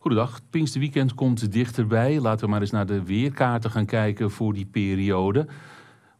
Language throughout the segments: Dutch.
Goedendag. Pinksterweekend komt dichterbij. Laten we maar eens naar de weerkaarten gaan kijken voor die periode.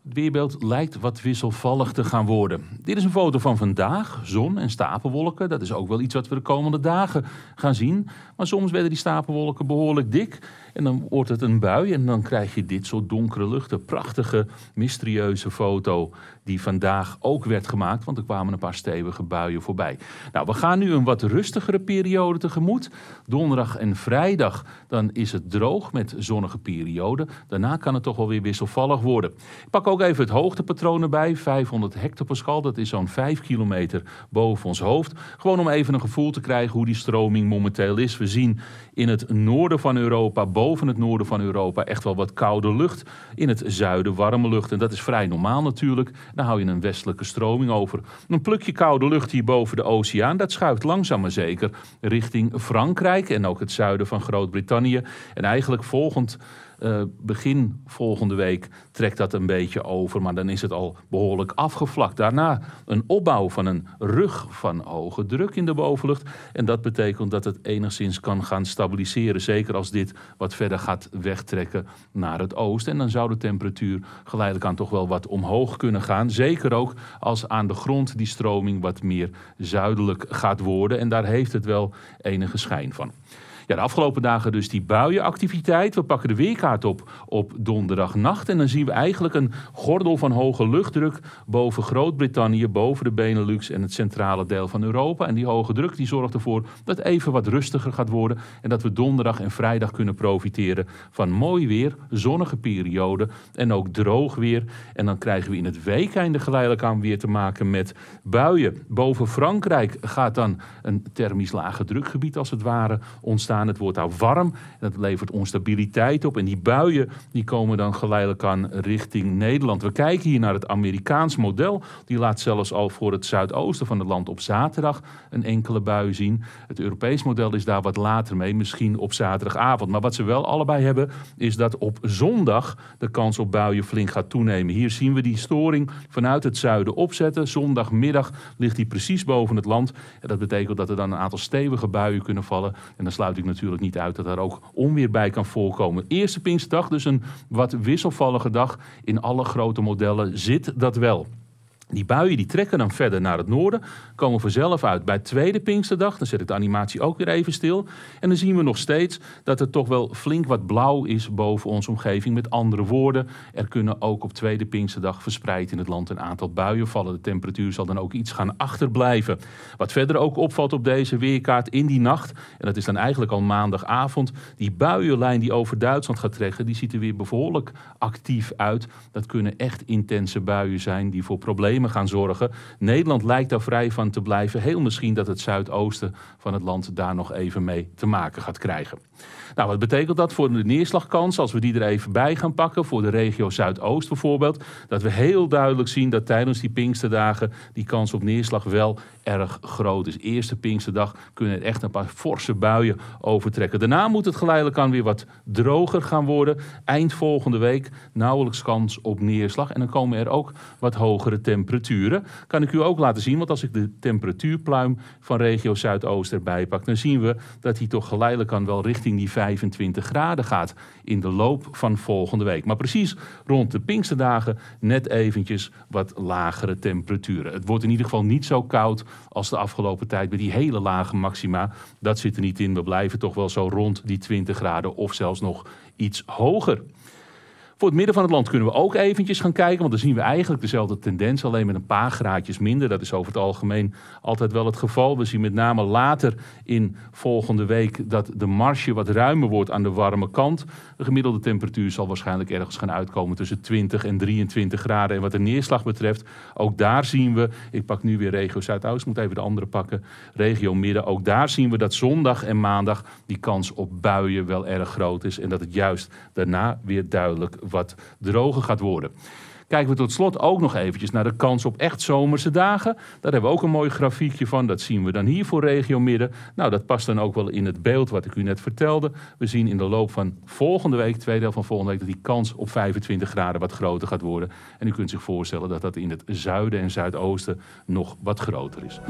Het weerbeeld lijkt wat wisselvallig te gaan worden. Dit is een foto van vandaag. Zon en stapelwolken. Dat is ook wel iets wat we de komende dagen gaan zien. Maar soms werden die stapelwolken behoorlijk dik. En dan wordt het een bui en dan krijg je dit soort donkere lucht. Een prachtige, mysterieuze foto die vandaag ook werd gemaakt, want er kwamen een paar stevige buien voorbij. Nou, we gaan nu een wat rustigere periode tegemoet. Donderdag en vrijdag dan is het droog met zonnige periode. Daarna kan het toch wel weer wisselvallig worden. Ik pak ook even het hoogtepatroon erbij, 500 hectopascal. Dat is zo'n 5 kilometer boven ons hoofd. Gewoon om even een gevoel te krijgen hoe die stroming momenteel is. We zien in het noorden van Europa boven het noorden van Europa echt wel wat koude lucht. In het zuiden warme lucht. En dat is vrij normaal natuurlijk. Dan hou je een westelijke stroming over. Een plukje koude lucht hier boven de oceaan, dat schuift langzaam maar zeker richting Frankrijk en ook het zuiden van Groot-Brittannië. En eigenlijk volgend eh, begin volgende week trekt dat een beetje over, maar dan is het al behoorlijk afgevlakt. Daarna een opbouw van een rug van hoge druk in de bovenlucht. En dat betekent dat het enigszins kan gaan stabiliseren. Zeker als dit wat verder gaat wegtrekken naar het oosten. En dan zou de temperatuur geleidelijk aan toch wel wat omhoog kunnen gaan. Zeker ook als aan de grond die stroming wat meer zuidelijk gaat worden. En daar heeft het wel enige schijn van de afgelopen dagen dus die buienactiviteit. We pakken de weerkaart op op donderdagnacht. En dan zien we eigenlijk een gordel van hoge luchtdruk boven Groot-Brittannië, boven de Benelux en het centrale deel van Europa. En die hoge druk die zorgt ervoor dat het even wat rustiger gaat worden. En dat we donderdag en vrijdag kunnen profiteren van mooi weer, zonnige perioden en ook droog weer. En dan krijgen we in het weekende geleidelijk aan weer te maken met buien. Boven Frankrijk gaat dan een thermisch lage drukgebied als het ware ontstaan aan. Het wordt daar warm. Dat levert onstabiliteit op. En die buien die komen dan geleidelijk aan richting Nederland. We kijken hier naar het Amerikaans model. Die laat zelfs al voor het zuidoosten van het land op zaterdag een enkele bui zien. Het Europees model is daar wat later mee, misschien op zaterdagavond. Maar wat ze wel allebei hebben, is dat op zondag de kans op buien flink gaat toenemen. Hier zien we die storing vanuit het zuiden opzetten. Zondagmiddag ligt die precies boven het land. En dat betekent dat er dan een aantal stevige buien kunnen vallen. En dan sluit ik natuurlijk niet uit dat er ook onweer bij kan voorkomen. Eerste Pinksterdag, dus een wat wisselvallige dag. In alle grote modellen zit dat wel. Die buien die trekken dan verder naar het noorden, komen vanzelf uit. Bij tweede Pinksterdag, dan zet ik de animatie ook weer even stil. En dan zien we nog steeds dat er toch wel flink wat blauw is boven onze omgeving. Met andere woorden, er kunnen ook op tweede Pinksterdag verspreid in het land een aantal buien vallen. De temperatuur zal dan ook iets gaan achterblijven. Wat verder ook opvalt op deze weerkaart in die nacht, en dat is dan eigenlijk al maandagavond, die buienlijn die over Duitsland gaat trekken, die ziet er weer behoorlijk actief uit. Dat kunnen echt intense buien zijn die voor problemen gaan zorgen. Nederland lijkt daar vrij van te blijven. Heel misschien dat het zuidoosten van het land daar nog even mee te maken gaat krijgen. Nou, wat betekent dat voor de neerslagkans? Als we die er even bij gaan pakken, voor de regio Zuidoost bijvoorbeeld, dat we heel duidelijk zien dat tijdens die Pinksterdagen die kans op neerslag wel erg groot is. Eerste Pinksterdag kunnen er echt een paar forse buien overtrekken. Daarna moet het geleidelijk aan weer wat droger gaan worden. Eind volgende week nauwelijks kans op neerslag. En dan komen er ook wat hogere temperaturen temperaturen. Kan ik u ook laten zien, want als ik de temperatuurpluim van regio Zuidoost erbij pak, dan zien we dat hij toch geleidelijk aan wel richting die 25 graden gaat in de loop van volgende week. Maar precies rond de Pinksterdagen net eventjes wat lagere temperaturen. Het wordt in ieder geval niet zo koud als de afgelopen tijd bij die hele lage maxima. Dat zit er niet in. We blijven toch wel zo rond die 20 graden of zelfs nog iets hoger. Voor het midden van het land kunnen we ook eventjes gaan kijken, want dan zien we eigenlijk dezelfde tendens, alleen met een paar graadjes minder. Dat is over het algemeen altijd wel het geval. We zien met name later in volgende week dat de marge wat ruimer wordt aan de warme kant. De gemiddelde temperatuur zal waarschijnlijk ergens gaan uitkomen tussen 20 en 23 graden. En wat de neerslag betreft, ook daar zien we, ik pak nu weer regio zuid Zuidoost, moet even de andere pakken, regio Midden. Ook daar zien we dat zondag en maandag die kans op buien wel erg groot is en dat het juist daarna weer duidelijk wat droger gaat worden. Kijken we tot slot ook nog eventjes naar de kans op echt zomerse dagen. Daar hebben we ook een mooi grafiekje van. Dat zien we dan hier voor regio midden. Nou, dat past dan ook wel in het beeld wat ik u net vertelde. We zien in de loop van volgende week, tweede helft van volgende week, dat die kans op 25 graden wat groter gaat worden. En u kunt zich voorstellen dat dat in het zuiden en zuidoosten nog wat groter is.